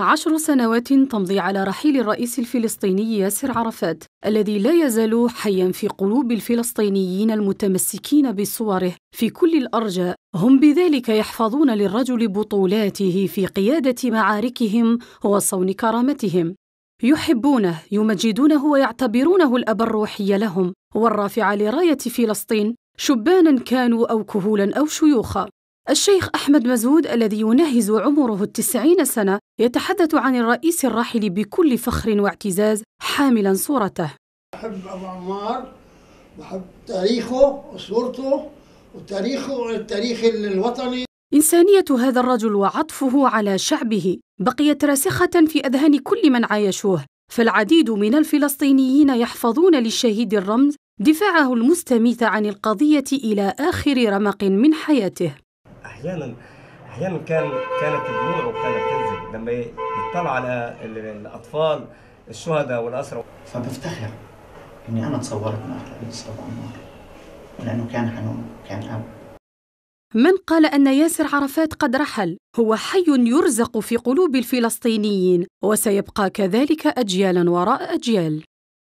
عشر سنوات تمضي على رحيل الرئيس الفلسطيني ياسر عرفات الذي لا يزال حيا في قلوب الفلسطينيين المتمسكين بصوره في كل الارجاء هم بذلك يحفظون للرجل بطولاته في قياده معاركهم وصون كرامتهم يحبونه يمجدونه ويعتبرونه الاب الروحي لهم والرافع لرايه فلسطين شبانا كانوا او كهولا او شيوخا الشيخ أحمد مزود الذي يناهز عمره التسعين سنة يتحدث عن الرئيس الراحل بكل فخر واعتزاز حاملا صورته أحب أبو عمار بحب تاريخه وصورته وتاريخه التاريخ الوطني إنسانية هذا الرجل وعطفه على شعبه بقيت راسخة في أذهان كل من عايشوه فالعديد من الفلسطينيين يحفظون للشهيد الرمز دفاعه المستميت عن القضية إلى آخر رمق من حياته احيانا احيانا كان كانت دموعه كانت تنزل لما يطلع على الاطفال الشهداء والاسرى فبفتخر اني انا تصورت مع رئيس رضا لانه كان حنون كان اب من قال أن ياسر عرفات قد رحل هو حي يرزق في قلوب الفلسطينيين وسيبقى كذلك أجيالا وراء أجيال